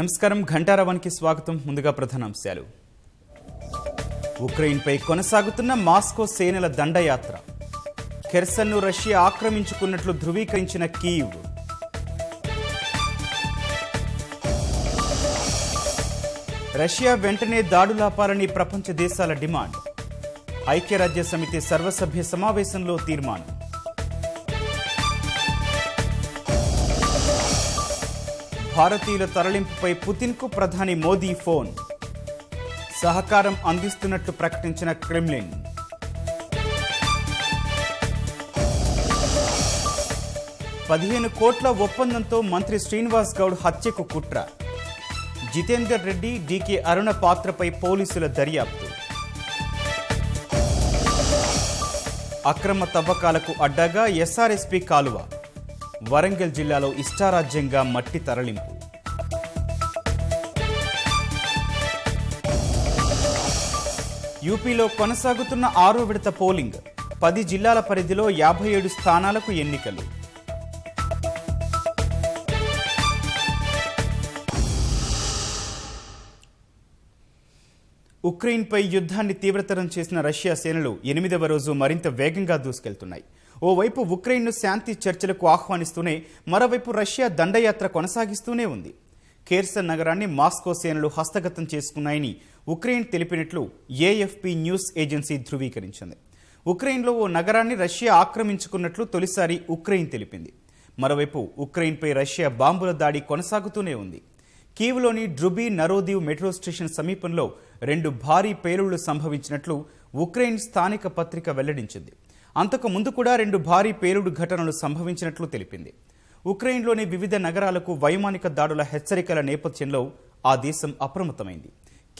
నమస్కారం ఘంటారవానికి స్వాగతం ముందుగా ప్రధానాంశాలు ఉక్రెయిన్పై కొనసాగుతున్న మాస్కో సేనల దండయాత్ర ను రష్యా ఆక్రమించుకున్నట్లు ధృవీకరించిన కీవ్ రష్యా వెంటనే దాడులాపాలని ప్రపంచ దేశాల డిమాండ్ ఐక్యరాజ్య సమితి సర్వసభ్య సమావేశంలో తీర్మానం భారతీయుల తరలింపుపై పుతిన్కు ప్రధాని మోదీ ఫోన్ సహకారం అందిస్తున్నట్లు ప్రకటించిన క్రెమ్లిన్ పదిహేను కోట్ల ఒప్పందంతో మంత్రి శ్రీనివాస్ గౌడ్ హత్యకు కుట్ర జితేందర్ రెడ్డి డీకే అరుణ పాత్రపై పోలీసుల దర్యాప్తు అక్రమ తవ్వకాలకు అడ్డగా ఎస్ఆర్ఎస్పీ కాలువ వరంగల్ జిల్లాలో ఇష్టారాజ్యంగా మట్టి తరలింపు యూపీలో కొనసాగుతున్న ఆరో విడత పోలింగ్ పది జిల్లాల పరిధిలో యాభై ఏడు స్థానాలకు ఎన్నికలు ఉక్రెయిన్పై యుద్ధాన్ని తీవ్రతరం చేసిన రష్యా సేనలు ఎనిమిదవ రోజు మరింత వేగంగా దూసుకెళ్తున్నాయి ఓవైపు ఉక్రెయిన్ను శాంతి చర్చలకు ఆహ్వానిస్తూనే మరోవైపు రష్యా దండయాత్ర కొనసాగిస్తూనే ఉంది కేర్సన్ నగరాన్ని మాస్కో సేనలు హస్తగతం చేసుకున్నాయని ఉక్రెయిన్ తెలిపినట్లు ఏఎఫ్పి న్యూస్ ఏజెన్సీ ధృవీకరించింది ఉక్రెయిన్లో ఓ నగరాన్ని రష్యా ఆక్రమించుకున్నట్లు తొలిసారి ఉక్రెయిన్ తెలిపింది మరోవైపు ఉక్రెయిన్పై రష్యా బాంబుల దాడి కొనసాగుతూనే ఉంది కీవ్లోని డ్రుబీ నరోదీవ్ మెట్రో స్టేషన్ సమీపంలో రెండు భారీ పేలుళ్లు సంభవించినట్లు ఉక్రెయిన్ స్థానిక పత్రిక వెల్లడించింది అంతకు ముందు కూడా రెండు భారీ పేలుడు ఘటనలు సంభవించినట్లు తెలిపింది ఉక్రెయిన్లోని వివిధ నగరాలకు వైమానిక దాడుల హెచ్చరికల నేపథ్యంలో ఆ దేశం అప్రమత్తమైంది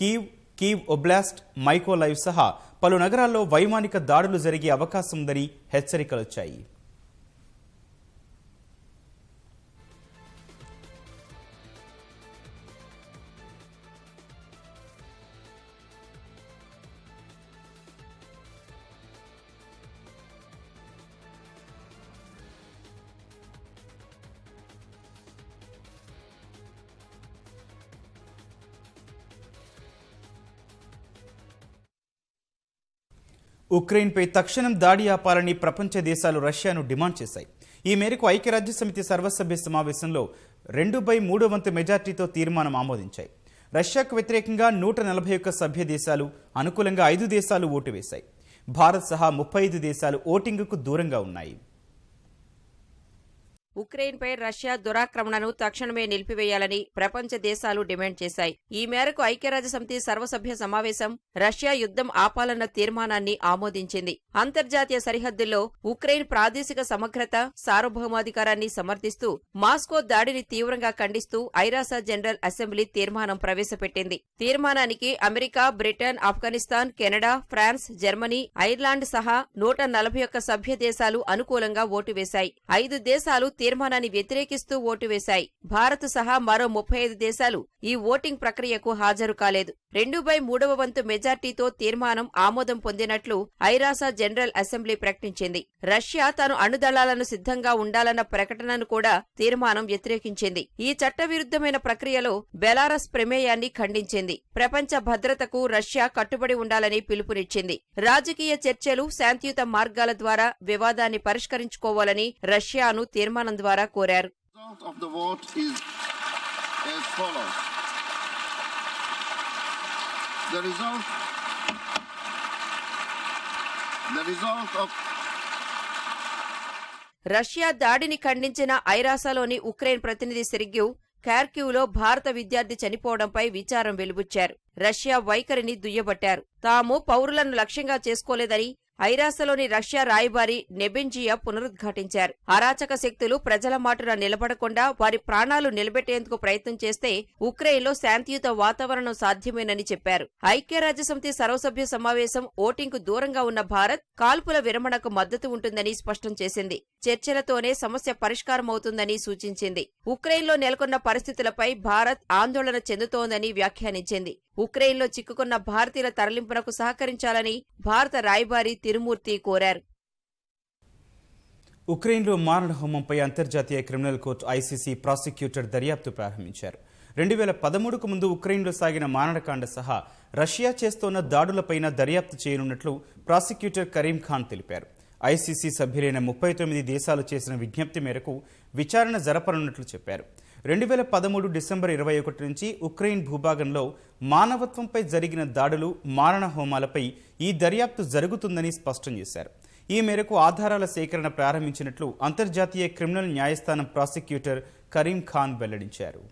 కీవ్ కీవ్ ఒబ్లాస్ట్ మైకోలైవ్ సహా పలు నగరాల్లో వైమానిక దాడులు జరిగే అవకాశం ఉందని హెచ్చరికలొచ్చాయి ఉక్రెయిన్పై తక్షణం దాడి ఆపాలని ప్రపంచ దేశాలు రష్యాను డిమాండ్ చేశాయి ఈ మేరకు ఐక్యరాజ్య సమితి సర్వసభ్య సమావేశంలో రెండు బై మూడు వంతు మెజార్టీతో తీర్మానం ఆమోదించాయి రష్యాకు వ్యతిరేకంగా నూట నలభై ఒక్క సభ్య దేశాలు అనుకూలంగా ఐదు దేశాలు ఓటు వేశాయి భారత్ సహా ముప్పై ఐదు దేశాలు ఓటింగుకు దూరంగా ఉన్నాయి ఉక్రెయిన్పై రష్యా దురాక్రమణను తక్షణమే నిలిపివేయాలని ప్రపంచ దేశాలు డిమాండ్ చేశాయి ఈ మేరకు ఐక్యరాజ్యసమితి సర్వసభ్య సమావేశం రష్యా యుద్దం ఆపాలన్న తీర్మానాన్ని ఆమోదించింది అంతర్జాతీయ సరిహద్దుల్లో ఉక్రెయిన్ ప్రాదేశిక సమగ్రత సార్వభౌమాధికారాన్ని సమర్థిస్తూ మాస్కో దాడిని తీవ్రంగా ఖండిస్తూ ఐరాస జనరల్ అసెంబ్లీ తీర్మానం ప్రవేశపెట్టింది తీర్మానానికి America Britain Afghanistan Canada France Germany Ireland సహా నూట నలభై ఒక్క సభ్య దేశాలు అనుకూలంగా ఓటు వేశాయి ఐదు దేశాలు తీర్మానాన్ని వ్యతిరేకిస్తూ ఓటు వేశాయి భారత్ సహా మరో ముప్పై ఐదు దేశాలు ఈ ఓటింగ్ ప్రక్రియకు హాజరు కాలేదు రెండు బై మూడవ వంతు మెజార్టీతో తీర్మానం ఆమోదం పొందినట్లు ఐరాసా జనరల్ అసెంబ్లీ ప్రకటించింది రష్యా తాను అణుదళాలను సిద్ధంగా ఉండాలన్న ప్రకటనను కూడా తీర్మానం వ్యతిరేకించింది ఈ చట్టవిరుద్ధమైన ప్రక్రియలో బెలారస్ ప్రమేయాన్ని ఖండించింది ప్రపంచ భద్రతకు రష్యా కట్టుబడి ఉండాలని పిలుపునిచ్చింది రాజకీయ చర్చలు శాంతియుత మార్గాల ద్వారా వివాదాన్ని పరిష్కరించుకోవాలని రష్యాను తీర్మానం ద్వారా కోరారు The result, the result of Russia దాడిని ఖండించిన ఐరాసలోని ఉక్రెయిన్ ప్రతినిధి సిరిగ్యూ కార్క్యూలో భారత విద్యార్థి చనిపోవడంపై విచారం వెలుబుచ్చారు రష్యా వైఖరిని దుయ్యబట్టారు తాము పౌరులను లక్ష్యంగా చేసుకోలేదని ఐరాసలోని రష్యా రాయబారి నెబెంజియా పునరుద్ఘాటించారు అరాచక శక్తులు ప్రజల మాటున నిలబడకుండా వారి ప్రాణాలు నిలబెట్టేందుకు ప్రయత్నం చేస్తే ఉక్రెయిన్లో శాంతియుత వాతావరణం సాధ్యమేనని చెప్పారు ఐక్యరాజ్యసమితి సర్వసభ్య సమావేశం ఓటింగ్కు దూరంగా ఉన్న భారత్ కాల్పుల విరమణకు మద్దతు ఉంటుందని స్పష్టం చేసింది చర్చలతోనే సమస్య పరిష్కారమవుతుందని సూచించింది ఉక్రెయిన్లో నెలకొన్న పరిస్థితులపై భారత్ ఆందోళన చెందుతోందని వ్యాఖ్యానించింది ఉక్రెయిన్లో చిక్కుకున్న భారతీయుల తరలింపునకు సహకరించాలని భారత రాయబారి తిరుమూర్తి కోరారు ఉక్రెయిన్లో మారణ హోమంపై అంతర్జాతీయ క్రిమినల్ కోర్టు ఐసీసీ ప్రాసిక్యూటర్ దర్యాప్తు ప్రారంభించారు రెండు వేల పదమూడుకు ముందు ఉక్రెయిన్లో సాగిన మారణకాండ సహా రష్యా చేస్తోన్న దాడులపైన దర్యాప్తు చేయనున్నట్లు ప్రాసిక్యూటర్ కరీం ఖాన్ తెలిపారు ఐసీసీ సభ్యులైన ముప్పై తొమ్మిది దేశాలు చేసిన విజ్ఞప్తి మేరకు విచారణ జరపనున్నట్లు చెప్పారు రెండు వేల పదమూడు డిసెంబర్ ఇరవై ఒకటి నుంచి ఉక్రెయిన్ భూభాగంలో మానవత్వంపై జరిగిన దాడులు మారణ హోమాలపై ఈ దర్యాప్తు జరుగుతుందని స్పష్టం చేశారు ఈ మేరకు ఆధారాల సేకరణ ప్రారంభించినట్లు అంతర్జాతీయ క్రిమినల్ న్యాయస్థానం ప్రాసిక్యూటర్ కరీం ఖాన్ వెల్లడించారు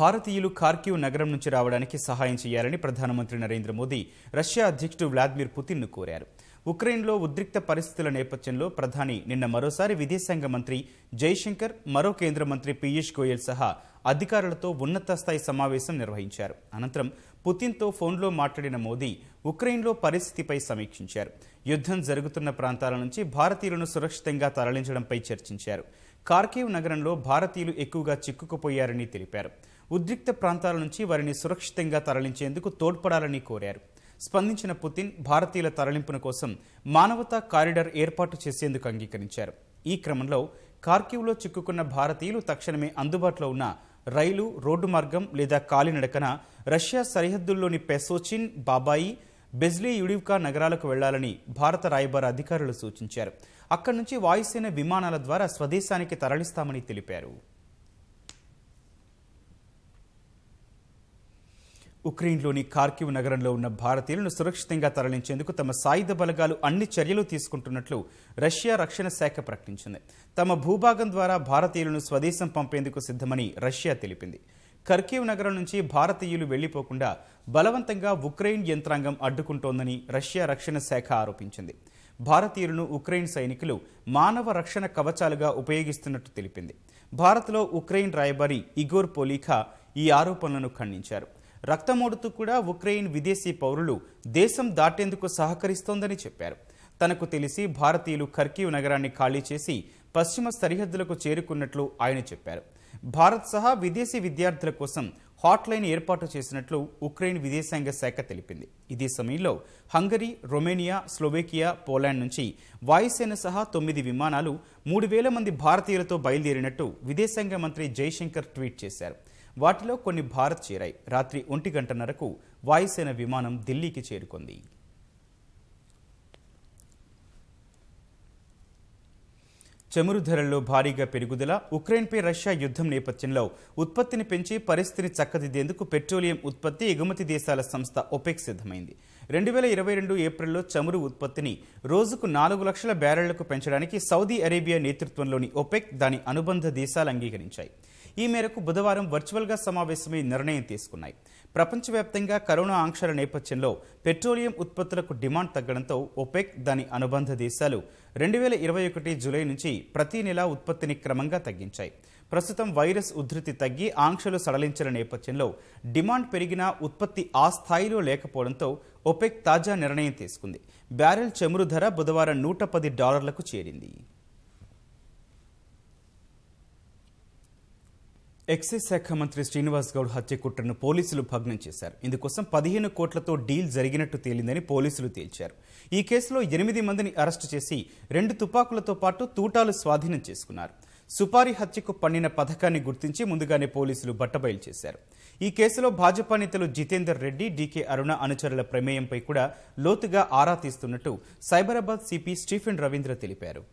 భారతీయులు కార్కివ్ నగరం నుంచి రావడానికి సహాయం చేయాలని ప్రధానమంత్రి నరేంద్ర మోదీ రష్యా అధ్యక్షుడు వ్లాదిమిర్ పుతిన్ను కోరారు ఉక్రెయిన్లో ఉద్రిక్త పరిస్థితుల నేపథ్యంలో ప్రధాని నిన్న మరోసారి విదేశాంగ మంత్రి జైశంకర్ మరో కేంద్ర మంత్రి పీయూష్ గోయల్ సహా అధికారులతో ఉన్నత స్థాయి సమావేశం నిర్వహించారు అనంతరం పుతిన్తో ఫోన్లో మాట్లాడిన మోదీ ఉక్రెయిన్లో పరిస్థితిపై సమీక్షించారు యుద్ధం జరుగుతున్న ప్రాంతాల నుంచి భారతీయులను సురక్షితంగా తరలించడంపై చర్చించారు కార్కేవ్ నగరంలో భారతీయులు ఎక్కువగా చిక్కుకుపోయారని తెలిపారు ఉద్రిక్త ప్రాంతాల నుంచి వారిని సురక్షితంగా తరలించేందుకు తోడ్పడాలని కోరారు స్పందించిన పుతిన్ భారతీయుల తరలింపున కోసం మానవతా కారిడార్ ఏర్పాటు చేసేందుకు అంగీకరించారు ఈ క్రమంలో కార్కివ్లో చిక్కుకున్న భారతీయులు తక్షణమే అందుబాటులో ఉన్న రైలు రోడ్డు మార్గం లేదా కాలినడకన రష్యా సరిహద్దుల్లోని పెసోచిన్ బాబాయి బెజ్లీ యుడివ్కా నగరాలకు వెళ్లాలని భారత రాయబార అధికారులు సూచించారు అక్కడి నుంచి వాయుసేన విమానాల ద్వారా స్వదేశానికి తరలిస్తామని తెలిపారు ఉక్రెయిన్లోని కార్కివ్ నగరంలో ఉన్న భారతీయులను సురక్షితంగా తరలించేందుకు తమ సాయుధ బలగాలు అన్ని చర్యలు తీసుకుంటున్నట్లు రష్యా రక్షణ శాఖ ప్రకటించింది తమ భూభాగం ద్వారా భారతీయులను స్వదేశం పంపేందుకు సిద్ధమని రష్యా తెలిపింది కర్కీవ్ నగరం నుంచి భారతీయులు వెళ్లిపోకుండా బలవంతంగా ఉక్రెయిన్ యంత్రాంగం అడ్డుకుంటోందని రష్యా రక్షణ శాఖ ఆరోపించింది భారతీయులను ఉక్రెయిన్ సైనికులు మానవ రక్షణ కవచాలుగా ఉపయోగిస్తున్నట్టు తెలిపింది భారత్లో ఉక్రెయిన్ రాయబారి ఇగోర్ పోలీఖా ఈ ఆరోపణలను ఖండించారు రక్తమోడుతూ కూడా ఉక్రెయిన్ విదేశీ పౌరులు దేశం దాటేందుకు సహకరిస్తోందని చెప్పారు తనకు తెలిసి భారతీయులు ఖర్కీవ్ నగరాన్ని ఖాళీ చేసి పశ్చిమ సరిహద్దులకు చేరుకున్నట్లు ఆయన చెప్పారు భారత్ సహా విదేశీ విద్యార్థుల కోసం హాట్లైన్ ఏర్పాటు చేసినట్లు ఉక్రెయిన్ విదేశాంగ శాఖ తెలిపింది ఇదే సమయంలో హంగరీ రొమేనియా స్లోవేకియా పోలాండ్ నుంచి వాయుసేన సహా తొమ్మిది విమానాలు మూడు వేల మంది భారతీయులతో బయలుదేరినట్టు విదేశాంగ మంత్రి జైశంకర్ ట్వీట్ చేశారు వాటిలో కొన్ని భారత్ చేరాయి రాత్రి ఒంటి గంటన్నరకు వాయుసేన విమానం ఢిల్లీకి చేరుకుంది చమురు ధరల్లో భారీగా పెరుగుదల ఉక్రెయిన్పై రష్యా యుద్ధం నేపథ్యంలో ఉత్పత్తిని పెంచి పరిస్థితిని చక్కదిద్దేందుకు పెట్రోలియం ఉత్పత్తి ఎగుమతి దేశాల సంస్థ ఒపెక్ సిద్ధమైంది రెండు వేల ఇరవై రెండు ఏప్రిల్లో చమురు ఉత్పత్తిని రోజుకు నాలుగు లక్షల బ్యారళ్లకు పెంచడానికి సౌదీ అరేబియా నేతృత్వంలోని ఒపెక్ దాని అనుబంధ దేశాలు అంగీకరించాయి ఈ మేరకు బుధవారం వర్చువల్గా సమావేశమై నిర్ణయం తీసుకున్నాయి ప్రపంచవ్యాప్తంగా కరోనా ఆంక్షల నేపథ్యంలో పెట్రోలియం ఉత్పత్తులకు డిమాండ్ తగ్గడంతో ఒపెక్ దాని అనుబంధ దేశాలు రెండు వేల ఇరవై ఒకటి జూలై నుంచి ప్రతి నెల ఉత్పత్తిని క్రమంగా తగ్గించాయి ప్రస్తుతం వైరస్ ఉధృతి తగ్గి ఆంక్షలు సడలించిన నేపథ్యంలో డిమాండ్ పెరిగినా ఉత్పత్తి ఆ స్థాయిలో లేకపోవడంతో ఒపెక్ తాజా నిర్ణయం తీసుకుంది బ్యారెల్ చమురు ధర బుధవారం నూట పది డాలర్లకు చేరింది ఎక్సైజ్ శాఖ మంత్రి శ్రీనివాస్ గౌడ్ హత్య కుట్రను పోలీసులు భగ్నం చేశారు ఇందుకోసం పదిహేను కోట్లతో డీల్ జరిగినట్టు తేలిందని పోలీసులు తేల్చారు ఈ కేసులో ఎనిమిది మందిని అరెస్టు చేసి రెండు తుపాకులతో పాటు తూటాలు స్వాధీనం చేసుకున్నారు సుపారి హత్యకు పండిన పథకాన్ని గుర్తించి ముందుగానే పోలీసులు బట్టబయలు చేశారు ఈ కేసులో భాజపా నేతలు జితేందర్ రెడ్డి డీకే అరుణ అనుచరుల ప్రమేయంపై కూడా లోతుగా ఆరా తీస్తున్నట్టు సైబరాబాద్ సిపి స్టీఫెన్ రవీంద్ర తెలిపారు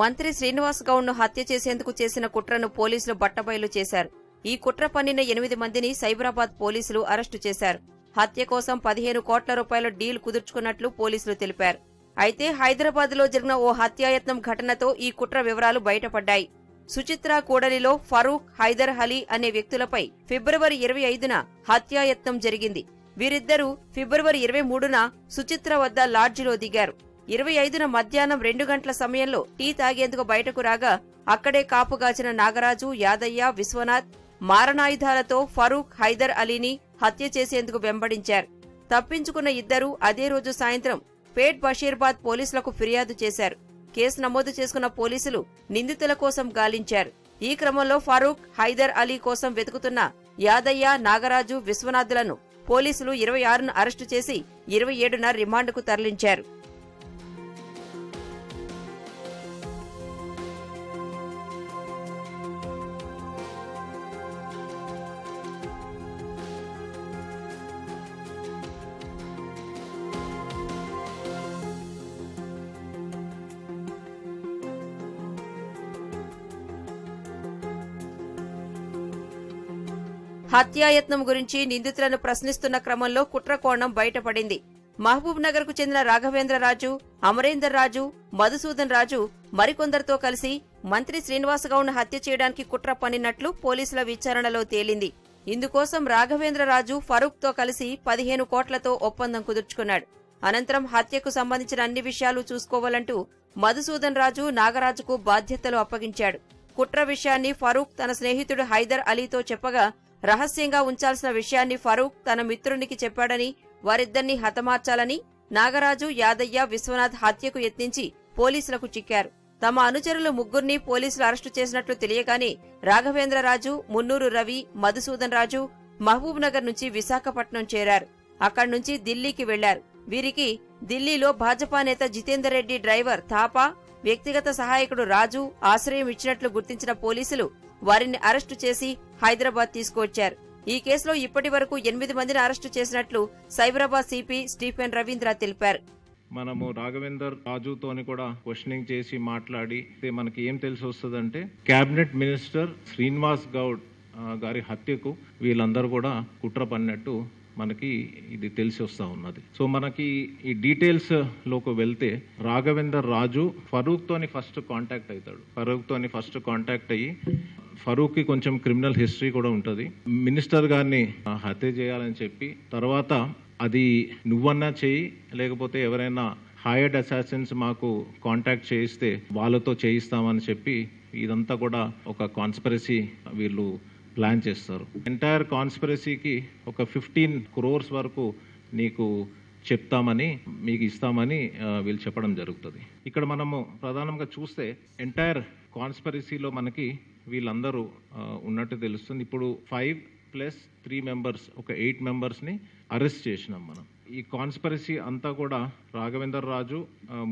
మంత్రి శ్రీనివాస్ గౌడ్ను హత్య చేసేందుకు చేసిన కుట్రను పోలీసులు బట్టబయలు చేశారు ఈ కుట్ర పన్నిన ఎనిమిది మందిని సైబరాబాద్ పోలీసులు అరెస్టు చేశారు హత్య కోసం పదిహేను కోట్ల రూపాయల డీల్ కుదుర్చుకున్నట్లు పోలీసులు తెలిపారు అయితే హైదరాబాద్ లో జరిగిన ఓ హత్యాయత్నం ఘటనతో ఈ కుట్ర వివరాలు బయటపడ్డాయి సుచిత్ర కూడలిలో ఫరూక్ హైదర్ అలీ అనే వ్యక్తులపై ఫిబ్రవరి ఇరవై ఐదున హత్యాయత్నం జరిగింది వీరిద్దరూ ఫిబ్రవరి ఇరవై మూడున సుచిత్ర వద్ద లాడ్జిలో దిగారు ఇరవై ఐదున మధ్యాహ్నం రెండు గంటల సమయంలో టీ తాగేందుకు బయటకు రాగా అక్కడే కాపుగాచిన నాగరాజు యాదయ్య విశ్వనాథ్ మారణాయుధాలతో ఫరూక్ హైదర్ అలీని హత్య చేసేందుకు వెంబడించారు తప్పించుకున్న ఇద్దరు అదే రోజు సాయంత్రం పేట్ బషీర్బాద్ పోలీసులకు ఫిర్యాదు చేశారు కేసు నమోదు చేసుకున్న పోలీసులు నిందితుల కోసం గాలించారు ఈ క్రమంలో ఫరూక్ హైదర్ అలీ కోసం వెతుకుతున్న యాదయ్య నాగరాజు విశ్వనాథులను పోలీసులు ఇరవై ఆరును అరెస్టు చేసి ఇరవై ఏడున రిమాండ్కు తరలించారు హత్యాయత్నం గురించి నిందితులను ప్రశ్నిస్తున్న క్రమంలో కుట్రకోణం బయటపడింది మహబూబ్ నగర్ కు చెందిన రాఘవేంద్రరాజు అమరేందర్ రాజు మధుసూదన్ రాజు మరికొందరితో కలిసి మంత్రి శ్రీనివాస్ గౌడ్ను హత్య చేయడానికి కుట్ర పనినట్లు పోలీసుల విచారణలో తేలింది ఇందుకోసం రాఘవేంద్రరాజు ఫరూక్తో కలిసి పదిహేను కోట్లతో ఒప్పందం కుదుర్చుకున్నాడు అనంతరం హత్యకు సంబంధించిన అన్ని విషయాలు చూసుకోవాలంటూ మధుసూదన్ రాజు నాగరాజుకు బాధ్యతలు అప్పగించాడు కుట్ర విషయాన్ని ఫరూక్ తన స్నేహితుడు హైదర్ అలీతో చెప్పగా రహస్యంగా ఉంచాల్సిన విషయాన్ని ఫరూక్ తన మిత్రునికి చెప్పాడని వారిద్దరిని హతమార్చాలని నాగరాజు యాదయ్య విశ్వనాథ్ హత్యకు యత్నించి పోలీసులకు చిక్కారు తమ అనుచరులు ముగ్గురిని పోలీసులు అరెస్టు చేసినట్లు తెలియగానే రాఘవేంద్రరాజు మున్నూరు రవి మధుసూదన్ రాజు మహబూబ్ నగర్ నుంచి విశాఖపట్నం చేరారు అక్కడి నుంచి ఢిల్లీకి వెళ్లారు వీరికి ఢిల్లీలో భాజపా నేత జితేందర్ రెడ్డి డ్రైవర్ థాపా వ్యక్తిగత సహాయకుడు రాజు ఆశ్రయం ఇచ్చినట్లు గుర్తించిన పోలీసులు వారిని అరెస్టు చేసి హైదరాబాద్ తీసుకువచ్చారు ఈ కేసులో ఇప్పటి వరకు ఎనిమిది మందిని అరెస్టు చేసినట్లు సైబరాబాద్ సిపి స్టీఫెన్ రవీంద్ర తెలిపారు మనము రాఘవేందర్ రాజుతోని కూడా క్వశ్చనింగ్ చేసి మాట్లాడి మనకి ఏం తెలిసి వస్తుందంటే క్యాబినెట్ మినిస్టర్ శ్రీనివాస్ గౌడ్ గారి హత్యకు వీళ్ళందరూ కూడా కుట్ర పన్నట్టు మనకి ఇది తెలిసి వస్తూ ఉన్నది సో మనకి ఈ డీటెయిల్స్ లోకి వెళ్తే రాఘవేందర్ రాజు ఫరూక్ తోని ఫస్ట్ కాంటాక్ట్ అవుతాడు ఫరూక్ తోని ఫస్ట్ కాంటాక్ట్ అయ్యి ఫరూక్కి కొంచెం క్రిమినల్ హిస్టరీ కూడా ఉంటుంది మినిస్టర్ గారిని హత్య చేయాలని చెప్పి తర్వాత అది నువ్వన్నా చేయి లేకపోతే ఎవరైనా హైర్డ్ అసాసిన్స్ మాకు కాంటాక్ట్ చేయిస్తే వాళ్ళతో చేయిస్తామని చెప్పి ఇదంతా కూడా ఒక కాన్స్పరసీ వీళ్ళు ప్లాన్ చేస్తారు ఎంటైర్ కాన్స్పిరసీకి ఒక ఫిఫ్టీన్ క్రోర్స్ వరకు నీకు చెప్తామని మీకు ఇస్తామని వీళ్ళు చెప్పడం జరుగుతుంది ఇక్కడ మనము ప్రధానంగా చూస్తే ఎంటైర్ కాన్స్పరసీలో మనకి వీళ్ళందరూ ఉన్నట్టు తెలుస్తుంది ఇప్పుడు ఫైవ్ ప్లస్ త్రీ మెంబర్స్ ఒక ఎయిట్ మెంబర్స్ని అరెస్ట్ చేసినాం మనం ఈ కాన్స్పరసీ అంతా కూడా రాఘవేందర్ రాజు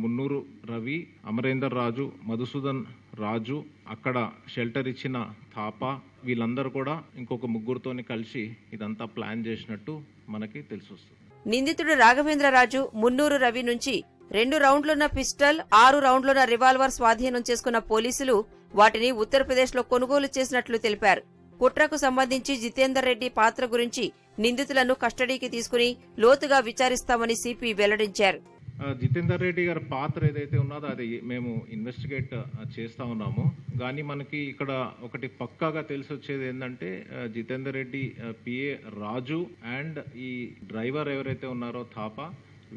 మున్నూరు రవి అమరేందర్ రాజు మధుసూదన్ రాజు అక్కడ షెల్టర్ ఇచ్చిన థాపా వీళ్ళందరూ కూడా ఇంకొక ముగ్గురుతోని కలిసి ఇదంతా ప్లాన్ చేసినట్టు మనకి తెలిసొస్తుంది నిందితుడు రాజు మున్నూరు రవి నుంచి రెండు రౌండ్లున్న పిస్టల్ ఆరు రౌండ్లున్న రివాల్వర్ స్వాధీనం చేసుకున్న పోలీసులు వాటిని ఉత్తరప్రదేశ్లో కొనుగోలు చేసినట్లు తెలిపారు కుట్రకు సంబంధించి జితేందర్ రెడ్డి పాత్ర గురించి నిందితులను కస్టడీకి తీసుకుని లోతుగా విచారిస్తామని సిపి వెల్లడించారు జితేందర్ రెడ్డి గారి పాత్ర ఏదైతే ఉన్నదో అది మేము ఇన్వెస్టిగేట్ చేస్తూ ఉన్నాము కానీ మనకి ఇక్కడ ఒకటి పక్కాగా తెలిసి వచ్చేది ఏంటంటే జితేందర్ రెడ్డి పిఏ రాజు అండ్ ఈ డ్రైవర్ ఎవరైతే ఉన్నారో థాపా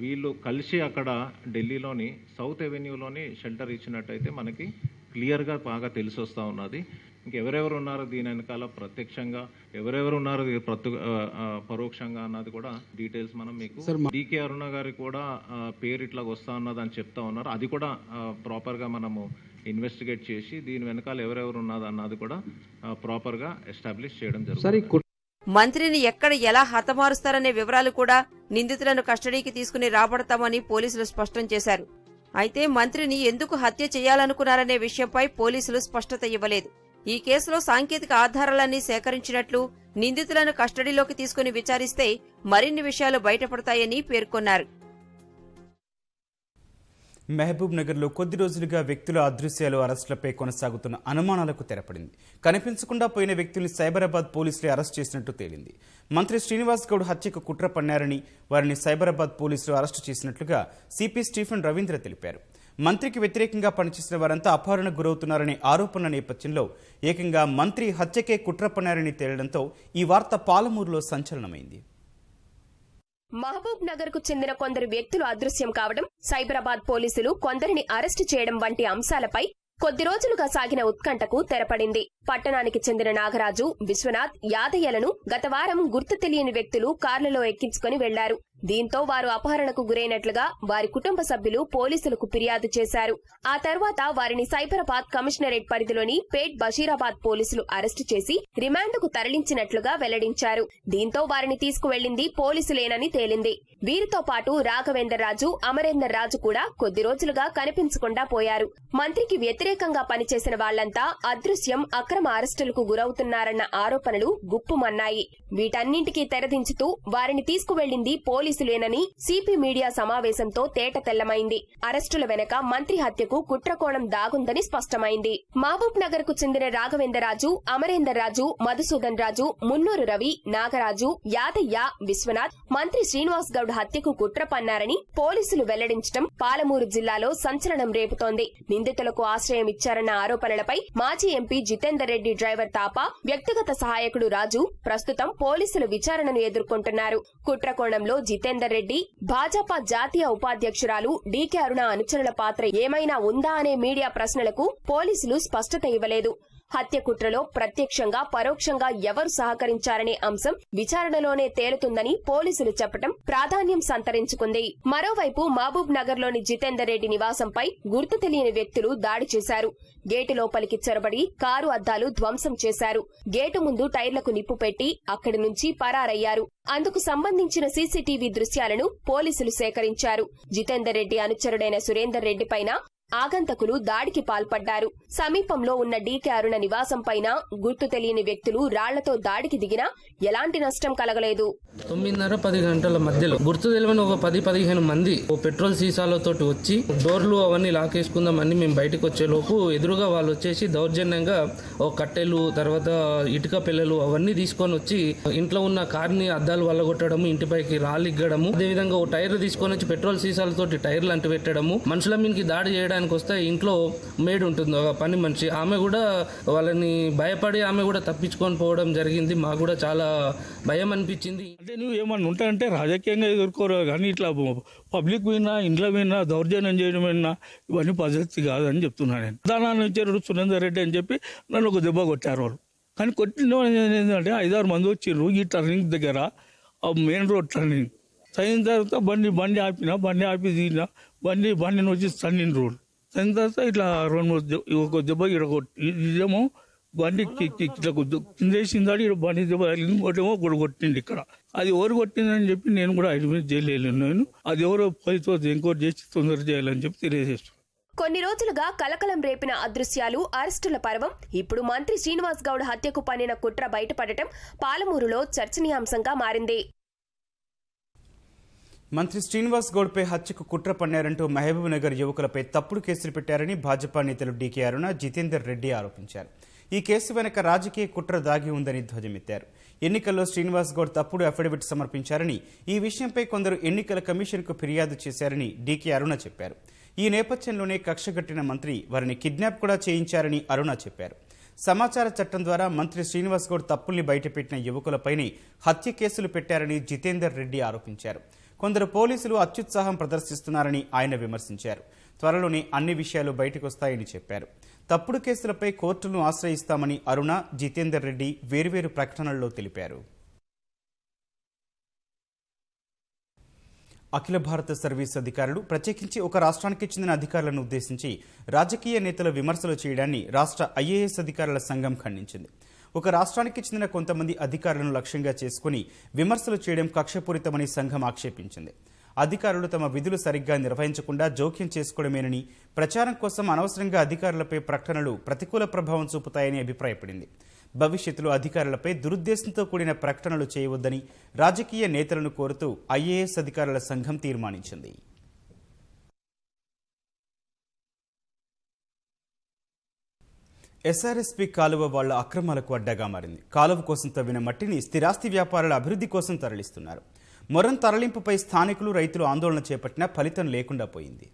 వీళ్ళు కలిసి అక్కడ ఢిల్లీలోని సౌత్ ఎవెన్యూలోని షెల్టర్ ఇచ్చినట్టయితే మనకి క్లియర్గా బాగా తెలిసి వస్తూ ఉన్నది ఇంకెవరెవరు ఉన్నారో దీని వెనకాల ప్రత్యక్షంగా ఎవరెవరు ఉన్నారో ప్రత్య పరోక్షంగా అన్నది కూడా డీటెయిల్స్ మనం మీకు డికే అరుణ గారి కూడా పేరు ఇట్లా వస్తా ఉన్నది అని చెప్తా ఉన్నారు అది కూడా ప్రాపర్గా మనము ఇన్వెస్టిగేట్ చేసి దీని వెనకాల ఎవరెవరు ఉన్నది అన్నది కూడా ప్రాపర్గా ఎస్టాబ్లిష్ చేయడం జరుగుతుంది మంత్రిని ఎక్కడ ఎలా హతమారుస్తారనే వివరాలు కూడా నిందితులను కస్టడీకి తీసుకుని రాబడతామని పోలీసులు స్పష్టం చేశారు అయితే మంత్రిని ఎందుకు హత్య చేయాలనుకున్నారనే విషయంపై పోలీసులు స్పష్టత ఇవ్వలేదు ఈ కేసులో సాంకేతిక ఆధారాలన్నీ సేకరించినట్లు నిందితులను కస్టడీలోకి తీసుకుని విచారిస్తే మరిన్ని విషయాలు బయటపడతాయని పేర్కొన్నారు మహబూబ్ నగర్లో కొద్ది రోజులుగా వ్యక్తుల అదృశ్యాలు అరెస్టులపై కొనసాగుతున్న అనుమానాలకు తెరపడింది కనిపించకుండా పోయిన వ్యక్తుల్ని సైబరాబాద్ పోలీసులు అరెస్ట్ చేసినట్టు తేలింది మంత్రి శ్రీనివాస్ గౌడ్ హత్యకు కుట్ర పన్నారని వారిని సైబరాబాద్ పోలీసులు అరెస్టు చేసినట్లుగా సిపి స్టీఫెన్ రవీంద్ర తెలిపారు మంత్రికి వ్యతిరేకంగా పనిచేసిన వారంతా అపహరణ గురవుతున్నారనే ఆరోపణల నేపథ్యంలో ఏకంగా మంత్రి హత్యకే కుట్ర పన్నారని తేలడంతో ఈ వార్త పాలమూరులో సంచలనమైంది మహబూబ్ నగర్ కు చెందిన కొందరు వ్యక్తులు అదృశ్యం కావడం సైబరాబాద్ పోలీసులు కొందరిని అరెస్టు చేయడం వంటి అంశాలపై కొద్ది రోజులుగా సాగిన ఉత్కంఠకు తెరపడింది పట్టణానికి చెందిన నాగరాజు విశ్వనాథ్ యాదయ్యలను గత వారం గుర్తు తెలియని వ్యక్తులు కార్లలో ఎక్కించుకుని వెళ్లారు దీంతో వారు అపహరణకు గురైనట్లుగా వారి కుటుంబ సభ్యులు పోలీసులకు ఫిర్యాదు చేశారు ఆ తర్వాత వారిని సైబరాబాద్ కమిషనరేట్ పరిధిలోని పేట్ బషీరాబాద్ పోలీసులు అరెస్టు చేసి రిమాండ్కు తరలించినట్లుగా వెల్లడించారు దీంతో వారిని తీసుకువెళ్లింది పోలీసులేనని తేలింది వీరితో పాటు రాఘవేందర్ రాజు అమరేందర్ రాజు కూడా కొద్ది రోజులుగా కనిపించకుండా పోయారు మంత్రికి వ్యతిరేకంగా పనిచేసిన వాళ్లంతా అదృశ్యం అక్రమ అరెస్టులకు గురవుతున్నారన్న ఆరోపణలు గుప్పుమన్నాయి వీటన్నింటికీ తెరదించుతూ వారిని తీసుకువెళ్లింది పోలీసు పోలీసులేనని సిపి మీడియా సమావేశంతో తేట తెల్లమైంది అరెస్టుల వెనక మంత్రి హత్యకు కుట్రకోణం దాగుందని స్పష్టమైంది మహబూబ్ నగర్ కు చెందిన రాఘవేంద్రరాజు అమరేందర్ రాజు మధుసూదన్ రాజు మున్నూరు రవి నాగరాజు యాదయ్య విశ్వనాథ్ మంత్రి శ్రీనివాస్ గౌడ్ హత్యకు కుట్ర పన్నారని పోలీసులు వెల్లడించడం పాలమూరు జిల్లాలో సంచలనం రేపుతోంది నిందితులకు ఆశ్రయం ఇచ్చారన్న ఆరోపణలపై మాజీ ఎంపీ జితేందర్ రెడ్డి డ్రైవర్ తాప వ్యక్తిగత సహాయకుడు రాజు ప్రస్తుతం పోలీసులు విచారణను ఎదుర్కొంటున్నారు కుట్రకోణంలో జితేందర్ జితేందర్ రెడ్డి భాజపా జాతీయ ఉపాధ్యక్షురాలు డీకే అరుణ అనుచరుల పాత్ర ఏమైనా ఉందా అనే మీడియా ప్రశ్నలకు పోలీసులు స్పష్టత ఇవ్వలేదు హత్య కుట్రలో ప్రత్యక్షంగా పరోక్షంగా ఎవరు సహకరించారనే అంశం విచారణలోనే తేలుతుందని పోలీసులు చెప్పడం ప్రాధాన్యం సంతరించుకుంది మరోవైపు మహబూబ్ నగర్ లోని జితేందర్ రెడ్డి నివాసంపై గుర్తు తెలియని వ్యక్తులు దాడి చేశారు గేటు లోపలికి చొరబడి కారు అద్దాలు ధ్వంసం చేశారు గేటు ముందు టైర్లకు నిప్పు పెట్టి అక్కడి నుంచి పరారయ్యారు అందుకు సంబంధించిన సీసీటీవీ దృశ్యాలను పోలీసులు సేకరించారు జితేందర్ రెడ్డి అనుచరుడైన సురేందర్ రెడ్డిపైన ఆగంతకులు దాడికి పాల్పడ్డారు సమీపంలో ఉన్న డీకే అరుణ నివాసం పైన గుర్తు తెలియని వ్యక్తులు రాళ్లతో దాడికి దిగినా ఎలాంటి నష్టం కలగలేదు తొమ్మిదిన్నర పది గంటల మధ్యలో గుర్తు తెలియని ఒక పది పదిహేను మంది ఓ పెట్రోల్ సీసాలతో వచ్చి డోర్లు అవన్నీ లాకేసుకుందామని మేము బయటకు వచ్చేలోపు ఎదురుగా వాళ్ళు వచ్చేసి దౌర్జన్యంగా ఓ కట్టెలు తర్వాత ఇటుక పిల్లలు అవన్నీ తీసుకొని వచ్చి ఇంట్లో ఉన్న ని అద్దాలు వల్లగొట్టడము ఇంటిపైకి రాళ్ళు ఇగ్గడము అదేవిధంగా ఓ టైర్ తీసుకొని వచ్చి పెట్రోల్ సీసాలతో టైర్లు అంటు పెట్టడము మనుషుల మీదకి దాడి చేయడానికి విషయానికి వస్తే ఇంట్లో మేడ్ ఉంటుంది ఒక పని మనిషి ఆమె కూడా వాళ్ళని భయపడి ఆమె కూడా తప్పించుకొని పోవడం జరిగింది మాకు కూడా చాలా భయం అనిపించింది అంటే నువ్వు ఏమన్నా ఉంటాయంటే రాజకీయంగా ఎదుర్కోరు కానీ ఇట్లా పబ్లిక్ పోయినా ఇంట్లో పోయినా దౌర్జన్యం చేయడం అయినా ఇవన్నీ పద్ధతి కాదని చెప్తున్నాను నేను ప్రధానాన్ని ఇచ్చారు సురేందర్ రెడ్డి అని చెప్పి నన్ను ఒక దెబ్బ కొట్టారు వాళ్ళు కానీ కొట్టిన ఏంటంటే ఐదారు మంది వచ్చారు ఈ టర్నింగ్ దగ్గర ఆ మెయిన్ రోడ్ టర్నింగ్ అయిన తర్వాత బండి బండి ఆపిన బండి ఆపి దిగిన బండి బండిని వచ్చి తన్నిన రోడ్ దాని తర్వాత ఇట్లా రెండు మూడు ఒక దెబ్బ ఇడొక ఇదేమో బండి ఇట్లా ఇక్కడ బండి దెబ్బ ఇంకోటేమో ఒకటి కొట్టింది ఇక్కడ అది ఎవరు అని చెప్పి నేను కూడా ఐడెంటిఫై చేయలేను అది ఎవరో పైతో ఇంకోటి చేసి తొందర చేయాలని చెప్పి తెలియజేస్తున్నాను కొన్ని రోజులుగా కలకలం రేపిన అదృశ్యాలు అరెస్టుల పర్వం ఇప్పుడు మంత్రి శ్రీనివాస్ గౌడ్ హత్యకు పనిన కుట్ర బయటపడటం పాలమూరులో చర్చనీయాంశంగా మారింది మంత్రి శ్రీనివాస్ గౌడ్పై హత్యకు కుట్ర పన్నారంటూ మహబూబ్నగర్ యువకులపై తప్పుడు కేసులు పెట్టారని భాజపా నేతలు డీకే అరుణ జితేందర్ రెడ్డి ఆరోపించారు ఈ కేసు వెనక రాజకీయ కుట్ర దాగి ఉందని ధ్వజమెత్తారు ఎన్నికల్లో శ్రీనివాస్ గౌడ్ తప్పుడు అఫిడవిట్ సమర్పించారని ఈ విషయంపై కొందరు ఎన్నికల కమిషన్కు ఫిర్యాదు చేశారని డీకే అరుణ చెప్పారు ఈ నేపథ్యంలోనే కక్షగట్టిన మంత్రి వారిని కిడ్నాప్ కూడా చేయించారని అరుణ చెప్పారు సమాచార చట్టం ద్వారా మంత్రి శ్రీనివాస్ గౌడ్ తప్పుల్ని బయటపెట్టిన యువకులపైనే హత్య కేసులు పెట్టారని జితేందర్ రెడ్డి ఆరోపించారు కొందరు పోలీసులు అత్యుత్సాహం ప్రదర్శిస్తున్నారని ఆయన విమర్శించారు త్వరలోనే అన్ని విషయాలు బయటకొస్తాయని చెప్పారు తప్పుడు కేసులపై కోర్టును ఆశ్రయిస్తామని అరుణ జితేందర్ రెడ్డి వేర్వేరు ప్రకటనల్లో తెలిపారు అఖిల భారత సర్వీస్ అధికారులు ప్రత్యేకించి ఒక రాష్ట్రానికి చెందిన అధికారులను ఉద్దేశించి రాజకీయ నేతల విమర్శలు చేయడాన్ని రాష్ట్ర ఐఏఎస్ అధికారుల సంఘం ఖండించింది ఒక రాష్ట్రానికి చెందిన కొంతమంది అధికారులను లక్ష్యంగా చేసుకుని విమర్శలు చేయడం కక్షపూరితమని సంఘం ఆక్షేపించింది అధికారులు తమ విధులు సరిగ్గా నిర్వహించకుండా జోక్యం చేసుకోవడమేనని ప్రచారం కోసం అనవసరంగా అధికారులపై ప్రకటనలు ప్రతికూల ప్రభావం చూపుతాయని అభిప్రాయపడింది భవిష్యత్తులో అధికారులపై దురుద్దేశంతో కూడిన ప్రకటనలు చేయవద్దని రాజకీయ నేతలను కోరుతూ ఐఏఎస్ అధికారుల సంఘం తీర్మానించింది ఎస్ఆర్ఎస్పి కాలువ వాళ్ల అక్రమాలకు అడ్డగా మారింది కాలువ కోసం తవ్విన మట్టిని స్థిరాస్తి వ్యాపారాల అభివృద్ధి కోసం తరలిస్తున్నారు మొరం తరలింపుపై స్థానికులు రైతులు ఆందోళన చేపట్టినా ఫలితం లేకుండా పోయింది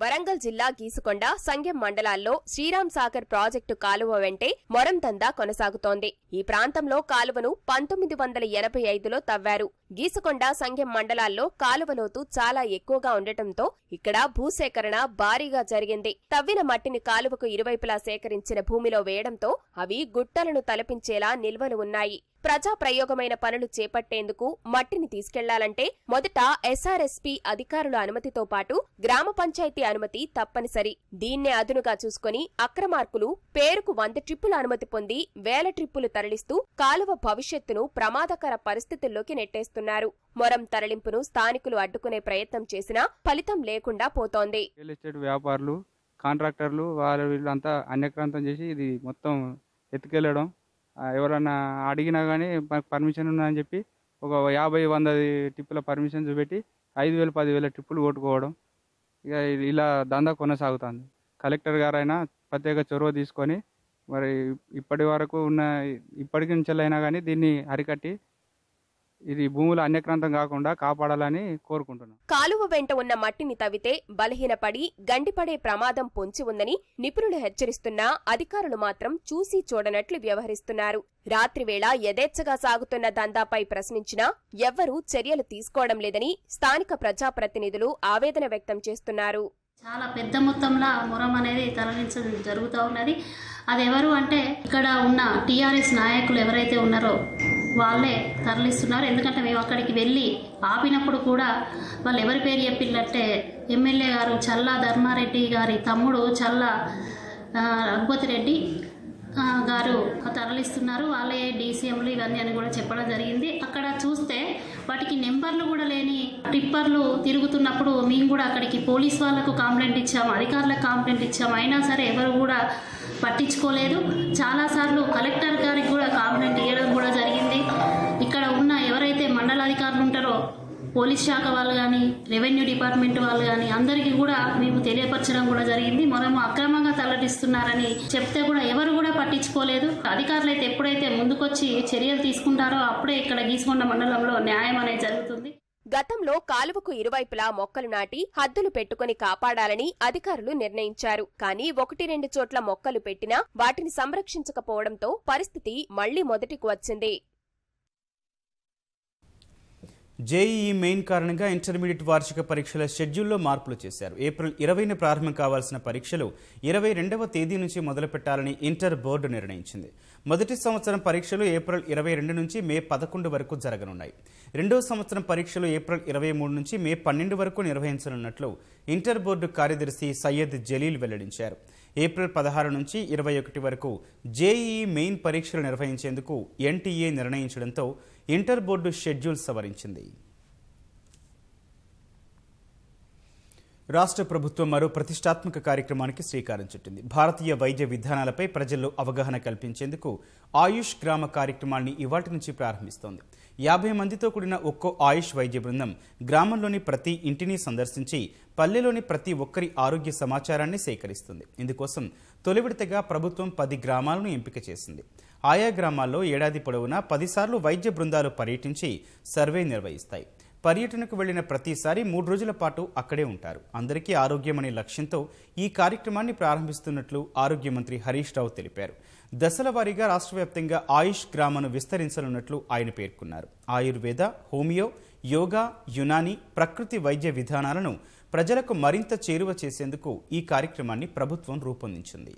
వరంగల్ జిల్లా గీసుకొండ సంగెం మండలాల్లో శ్రీరామ్ సాగర్ ప్రాజెక్టు కాలువ వెంటే మొరం దందా కొనసాగుతోంది ఈ ప్రాంతంలో కాలువను పంతొమ్మిది వందల ఎనభై ఐదులో తవ్వారు గీసుకొండ సంఘం మండలాల్లో కాలువలోతు చాలా ఎక్కువగా ఉండటంతో ఇక్కడ భూసేకరణ భారీగా జరిగింది తవ్విన మట్టిని కాలువకు ఇరువైపులా సేకరించిన భూమిలో వేయడంతో అవి గుట్టలను తలపించేలా నిల్వలు ఉన్నాయి ప్రజా ప్రయోగమైన పనులు చేపట్టేందుకు మట్టిని తీసుకెళ్లాలంటే మొదట ఎస్ఆర్ఎస్పీ అధికారుల అనుమతితో పాటు గ్రామ పంచాయతీ అనుమతి తప్పనిసరి దీన్నే అదునుగా చూసుకుని అక్రమార్కులు పేరుకు వంద ట్రిప్పుల అనుమతి పొంది వేల ట్రిప్పులు తరలిస్తూ కాలువ భవిష్యత్తును ప్రమాదకర పరిస్థితుల్లోకి నెట్టేస్తున్నారు చేస్తున్నారు మొరం తరలింపును స్థానికులు అడ్డుకునే ప్రయత్నం చేసినా ఫలితం లేకుండా పోతోంది రియల్ ఎస్టేట్ వ్యాపారులు కాంట్రాక్టర్లు వాళ్ళ వీళ్ళంతా అన్యక్రాంతం చేసి ఇది మొత్తం ఎత్తుకెళ్ళడం ఎవరన్నా అడిగినా కానీ మనకు పర్మిషన్ ఉందని చెప్పి ఒక యాభై వంద టిప్పుల పర్మిషన్ చూపెట్టి ఐదు వేలు పదివేల టిప్పులు కొట్టుకోవడం ఇక ఇలా దందా కొనసాగుతుంది కలెక్టర్ గారైనా ప్రత్యేక చొరవ తీసుకొని మరి ఇప్పటి వరకు ఉన్న ఇప్పటికి నుంచెల్లైనా కానీ దీన్ని అరికట్టి ఇది భూములు అన్యక్రాంతం కాకుండా కాపాడాలని కోరుకుంటున్నాం కాలువ వెంట ఉన్న మట్టిని తవ్వితే బలహీనపడి గండిపడే ప్రమాదం పొంచి ఉందని నిపుణులు హెచ్చరిస్తున్నా అధికారులు మాత్రం చూసి చూడనట్లు వ్యవహరిస్తున్నారు రాత్రివేళ యథేచ్ఛగా సాగుతున్న దందాపై ప్రశ్నించినా ఎవ్వరూ చర్యలు తీసుకోవడం లేదని స్థానిక ప్రజాప్రతినిధులు ఆవేదన వ్యక్తం చేస్తున్నారు చాలా పెద్ద మొత్తంలో మురం అనేది తరలించడం జరుగుతూ ఉన్నది అది ఎవరు అంటే ఇక్కడ ఉన్న టీఆర్ఎస్ నాయకులు ఎవరైతే ఉన్నారో వాళ్ళే తరలిస్తున్నారు ఎందుకంటే మేము అక్కడికి వెళ్ళి ఆపినప్పుడు కూడా వాళ్ళు ఎవరి పేరు చెప్పిందంటే ఎమ్మెల్యే గారు చల్లా ధర్మారెడ్డి గారి తమ్ముడు చల్లా రఘుపతి రెడ్డి గారు తరలిస్తున్నారు వాళ్ళే డీసీఎంలు ఇవన్నీ అని కూడా చెప్పడం జరిగింది అక్కడ చూస్తే వాటికి నెంబర్లు కూడా లేని టిప్పర్లు తిరుగుతున్నప్పుడు మేము కూడా అక్కడికి పోలీస్ వాళ్ళకు కంప్లైంట్ ఇచ్చాము అధికారులకు కంప్లైంట్ ఇచ్చాము అయినా సరే ఎవరు కూడా పట్టించుకోలేదు చాలాసార్లు కలెక్టర్ గారికి కూడా కంప్లైంట్ ఇవ్వడం కూడా జరిగింది మండల అధికారులు ఉంటారో పోలీస్ శాఖ వాళ్ళు కానీ రెవెన్యూ డిపార్ట్మెంట్ వాళ్ళు కానీ అందరికీ కూడా మేము తెలియపరచడం కూడా జరిగింది మనము అక్రమంగా తలటిస్తున్నారని చెప్తే కూడా ఎవరు కూడా పట్టించుకోలేదు అధికారులు అయితే ఎప్పుడైతే ముందుకొచ్చి చర్యలు తీసుకుంటారో అప్పుడే ఇక్కడ గీసుకొండ మండలంలో న్యాయం అనేది జరుగుతుంది గతంలో కాలువకు ఇరువైపులా మొక్కలు నాటి హద్దులు పెట్టుకుని కాపాడాలని అధికారులు నిర్ణయించారు కానీ ఒకటి రెండు చోట్ల మొక్కలు పెట్టినా వాటిని సంరక్షించకపోవడంతో పరిస్థితి మళ్లీ మొదటికి వచ్చింది జేఈఈ మెయిన్ కారణంగా ఇంటర్మీడియట్ వార్షిక పరీక్షల షెడ్యూల్లో మార్పులు చేశారు ఏప్రిల్ ఇరవైన ప్రారంభం కావాల్సిన పరీక్షలు ఇరవై రెండవ తేదీ నుంచి మొదలుపెట్టాలని ఇంటర్ బోర్డు నిర్ణయించింది మొదటి సంవత్సరం పరీక్షలు ఏప్రిల్ ఇరవై రెండు నుంచి మే పదకొండు వరకు జరగనున్నాయి రెండవ సంవత్సరం పరీక్షలు ఏప్రిల్ ఇరవై మూడు నుంచి మే పన్నెండు వరకు నిర్వహించనున్నట్లు ఇంటర్ బోర్డు కార్యదర్శి సయ్యద్ జలీల్ వెల్లడించారు ఏప్రిల్ పదహారు నుంచి ఇరవై ఒకటి వరకు జేఈఈ మెయిన్ పరీక్షలు నిర్వహించేందుకు ఎన్టీఏ నిర్ణయించడంతో ఇంటర్ బోర్డు షెడ్యూల్ సవరించింది రాష్ట్ర ప్రభుత్వం మరో ప్రతిష్టాత్మక కార్యక్రమానికి శ్రీకారం చుట్టింది భారతీయ వైద్య విధానాలపై ప్రజల్లో అవగాహన కల్పించేందుకు ఆయుష్ గ్రామ కార్యక్రమాన్ని ఇవాటి నుంచి ప్రారంభిస్తోంది యాభై మందితో కూడిన ఒక్కో ఆయుష్ వైద్య బృందం గ్రామంలోని ప్రతి ఇంటిని సందర్శించి పల్లెలోని ప్రతి ఒక్కరి ఆరోగ్య సమాచారాన్ని సేకరిస్తుంది ఇందుకోసం తొలి విడతగా ప్రభుత్వం పది గ్రామాలను ఎంపిక చేసింది ఆయా గ్రామాల్లో ఏడాది పొడవునా పదిసార్లు వైద్య బృందాలు పర్యటించి సర్వే నిర్వహిస్తాయి పర్యటనకు వెళ్లిన ప్రతిసారి మూడు రోజుల పాటు అక్కడే ఉంటారు అందరికీ ఆరోగ్యం అనే లక్ష్యంతో ఈ కార్యక్రమాన్ని ప్రారంభిస్తున్నట్లు ఆరోగ్య మంత్రి హరీష్ రావు తెలిపారు దశల వారీగా రాష్ట్ర వ్యాప్తంగా ఆయుష్ గ్రామను విస్తరించనున్నట్లు ఆయన పేర్కొన్నారు ఆయుర్వేద హోమియో యోగా యునాని ప్రకృతి వైద్య విధానాలను ప్రజలకు మరింత చేరువ చేసేందుకు ఈ కార్యక్రమాన్ని ప్రభుత్వం రూపొందించింది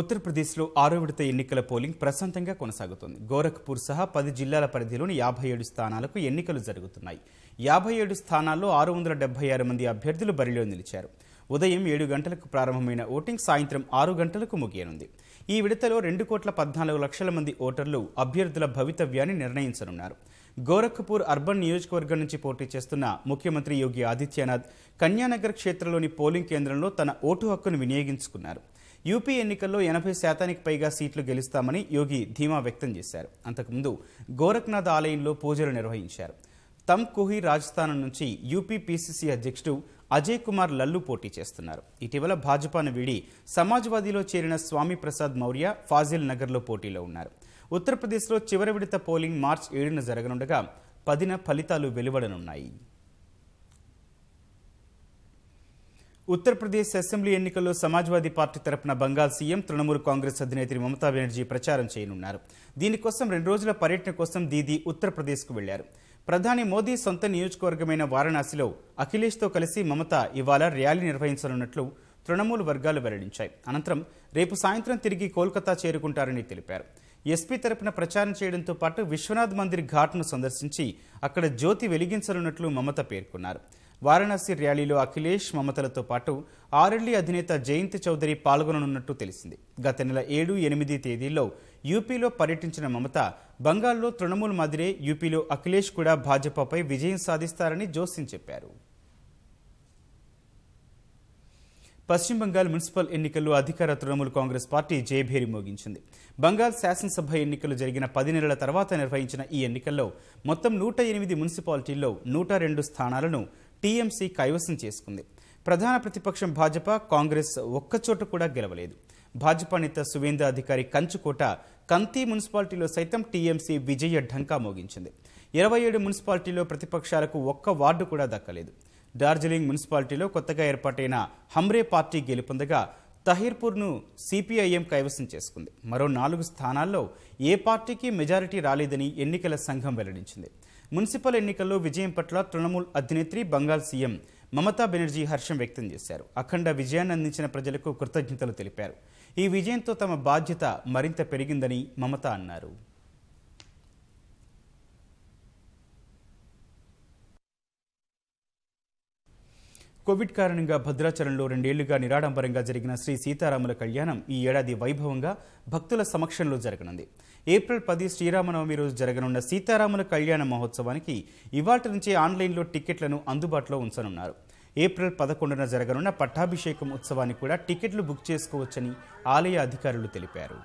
ఉత్తరప్రదేశ్లో ఆరో విడత ఎన్నికల పోలింగ్ ప్రశాంతంగా కొనసాగుతోంది గోరఖ్పూర్ సహా పది జిల్లాల పరిధిలోని యాభై ఏడు స్థానాలకు ఎన్నికలు జరుగుతున్నాయి యాభై ఏడు స్థానాల్లో ఆరు వందల డెబ్బై ఆరు మంది అభ్యర్థులు బరిలో నిలిచారు ఉదయం ఏడు గంటలకు ప్రారంభమైన ఓటింగ్ సాయంత్రం ఆరు గంటలకు ముగియనుంది ఈ విడతలో రెండు కోట్ల పద్నాలుగు లక్షల మంది ఓటర్లు అభ్యర్థుల భవితవ్యాన్ని నిర్ణయించనున్నారు గోరఖ్పూర్ అర్బన్ నియోజకవర్గం నుంచి పోటీ చేస్తున్న ముఖ్యమంత్రి యోగి ఆదిత్యనాథ్ కన్యానగర్ క్షేత్రంలోని పోలింగ్ కేంద్రంలో తన ఓటు హక్కును వినియోగించుకున్నారు యూపీ ఎన్నికల్లో ఎనభై శాతానికి పైగా సీట్లు గెలుస్తామని యోగి ధీమా వ్యక్తం చేశారు అంతకుముందు గోరఖ్నాథ్ ఆలయంలో పూజలు నిర్వహించారు తమ్ కుహి రాజస్థానం నుంచి యూపీ పీసీసీ అధ్యక్షుడు అజయ్ కుమార్ లల్లు పోటీ చేస్తున్నారు ఇటీవల భాజపాను వీడి సమాజ్వాదీలో చేరిన స్వామి ప్రసాద్ మౌర్య ఫాజిల్ నగర్లో పోటీలో ఉన్నారు ఉత్తరప్రదేశ్లో చివరి విడత పోలింగ్ మార్చి ఏడున జరగనుండగా పదిన ఫలితాలు వెలువడనున్నాయి ఉత్తరప్రదేశ్ అసెంబ్లీ ఎన్నికల్లో సమాజ్వాదీ పార్టీ తరపున బంగాల్ సీఎం తృణమూల్ కాంగ్రెస్ అధినేత్రి మమతా బెనర్జీ ప్రచారం చేయనున్నారు దీనికోసం రెండు రోజుల పర్యటన కోసం దీదీ ఉత్తరప్రదేశ్కు వెళ్లారు ప్రధాని మోదీ సొంత నియోజకవర్గమైన వారణాసిలో అఖిలేష్తో కలిసి మమత ఇవాళ ర్యాలీ నిర్వహించనున్నట్లు తృణమూల్ వర్గాలు వెల్లడించాయి అనంతరం రేపు సాయంత్రం తిరిగి కోల్కతా చేరుకుంటారని తెలిపారు ఎస్పీ తరపున ప్రచారం చేయడంతో పాటు విశ్వనాథ్ మందిర్ ఘాట్ను సందర్శించి అక్కడ జ్యోతి వెలిగించనున్నట్లు మమత పేర్కొన్నారు వారణాసి ర్యాలీలో అఖిలేష్ మమతలతో పాటు ఆర్ఎల్డీ అధినేత జయంత్ చౌదరి పాల్గొననున్నట్టు తెలిసింది గత నెల ఏడు ఎనిమిది తేదీల్లో యూపీలో పర్యటించిన మమత బంగాల్లో తృణమూల్ మాదిరే యూపీలో అఖిలేష్ కూడా భాజపాపై విజయం సాధిస్తారని జోసిన్ చెప్పారు పశ్చిమ బంగాల్ మున్సిపల్ ఎన్నికల్లో అధికార తృణమూల్ కాంగ్రెస్ పార్టీ జయభేరి మోగించింది బంగాల్ శాసనసభ ఎన్నికలు జరిగిన పది నెలల తర్వాత నిర్వహించిన ఈ ఎన్నికల్లో మొత్తం నూట ఎనిమిది మున్సిపాలిటీల్లో నూట రెండు స్థానాలను టీఎంసీ కైవసం చేసుకుంది ప్రధాన ప్రతిపక్షం భాజపా కాంగ్రెస్ ఒక్కచోట కూడా గెలవలేదు భాజపా నేత సువేంద్ర అధికారి కంచుకోట కంతి మున్సిపాలిటీలో సైతం టీఎంసీ విజయ ఢంకా మోగించింది ఇరవై ఏడు మున్సిపాలిటీలో ప్రతిపక్షాలకు ఒక్క వార్డు కూడా దక్కలేదు డార్జిలింగ్ మున్సిపాలిటీలో కొత్తగా ఏర్పాటైన హమ్రే పార్టీ గెలుపొందగా తహీర్పూర్ను సిపిఐఎం కైవసం చేసుకుంది మరో నాలుగు స్థానాల్లో ఏ పార్టీకి మెజారిటీ రాలేదని ఎన్నికల సంఘం వెల్లడించింది మున్సిపల్ ఎన్నికల్లో విజయం పట్ల తృణమూల్ అధినేత్రి బంగాల్ సీఎం మమతా బెనర్జీ హర్షం వ్యక్తం చేశారు అఖండ విజయాన్ని అందించిన ప్రజలకు కృతజ్ఞతలు తెలిపారు ఈ విజయంతో తమ బాధ్యత మరింత పెరిగిందని మమత అన్నారు కోవిడ్ కారణంగా భద్రాచలంలో రెండేళ్లుగా నిరాడంబరంగా జరిగిన శ్రీ సీతారాముల కళ్యాణం ఈ ఏడాది వైభవంగా భక్తుల సమక్షంలో జరగనుంది ఏప్రిల్ పది శ్రీరామనవమి రోజు జరగనున్న సీతారాముల కళ్యాణ మహోత్సవానికి ఇవాటి నుంచే ఆన్లైన్లో టికెట్లను అందుబాటులో ఉంచనున్నారు ఏప్రిల్ పదకొండున జరగనున్న పట్టాభిషేకం ఉత్సవానికి కూడా టికెట్లు బుక్ చేసుకోవచ్చని ఆలయ అధికారులు తెలిపారు